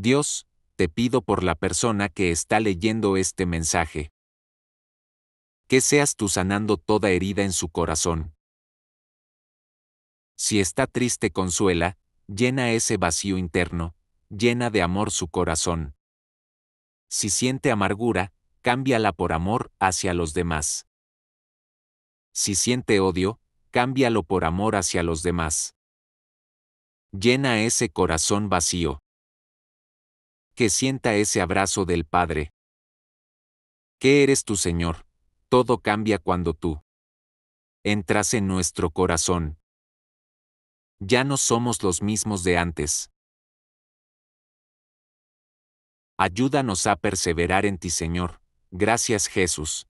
Dios, te pido por la persona que está leyendo este mensaje. Que seas tú sanando toda herida en su corazón. Si está triste, consuela, llena ese vacío interno, llena de amor su corazón. Si siente amargura, cámbiala por amor hacia los demás. Si siente odio, cámbialo por amor hacia los demás. Llena ese corazón vacío que sienta ese abrazo del Padre. Qué eres tu Señor, todo cambia cuando tú entras en nuestro corazón. Ya no somos los mismos de antes. Ayúdanos a perseverar en ti, Señor. Gracias, Jesús.